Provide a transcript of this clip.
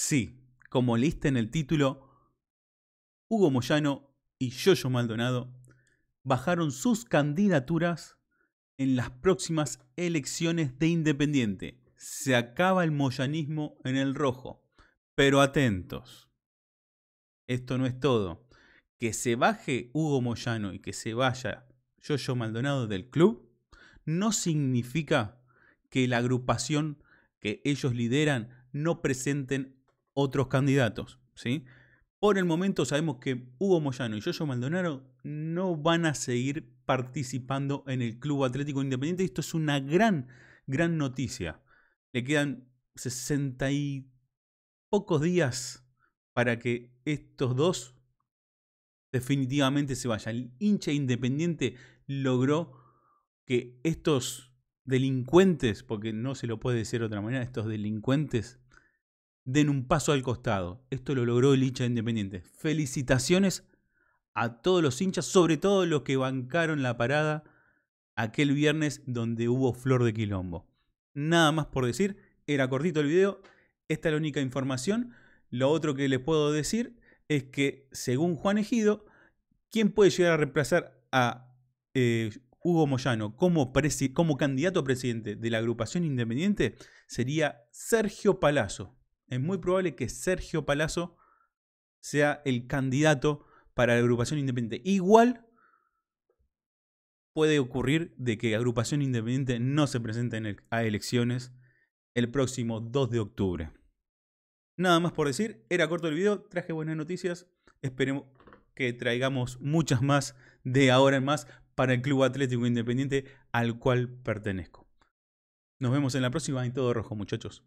Sí, como leíste en el título, Hugo Moyano y Yoyo Maldonado bajaron sus candidaturas en las próximas elecciones de Independiente. Se acaba el moyanismo en el rojo. Pero atentos. Esto no es todo. Que se baje Hugo Moyano y que se vaya Yoyo Maldonado del club no significa que la agrupación que ellos lideran no presenten otros candidatos, ¿sí? Por el momento sabemos que Hugo Moyano y Yoyo Maldonado no van a seguir participando en el Club Atlético Independiente. Esto es una gran, gran noticia. Le quedan sesenta y pocos días para que estos dos definitivamente se vayan. El hincha independiente logró que estos delincuentes, porque no se lo puede decir de otra manera, estos delincuentes den un paso al costado. Esto lo logró el hincha Independiente. Felicitaciones a todos los hinchas, sobre todo los que bancaron la parada aquel viernes donde hubo flor de quilombo. Nada más por decir, era cortito el video, esta es la única información. Lo otro que les puedo decir es que, según Juan Ejido, Quien puede llegar a reemplazar a eh, Hugo Moyano como, como candidato a presidente de la agrupación independiente? Sería Sergio Palazzo. Es muy probable que Sergio Palazzo sea el candidato para la agrupación independiente. Igual puede ocurrir de que agrupación independiente no se presente a elecciones el próximo 2 de octubre. Nada más por decir, era corto el video, traje buenas noticias, esperemos que traigamos muchas más de ahora en más para el Club Atlético Independiente al cual pertenezco. Nos vemos en la próxima y todo rojo muchachos.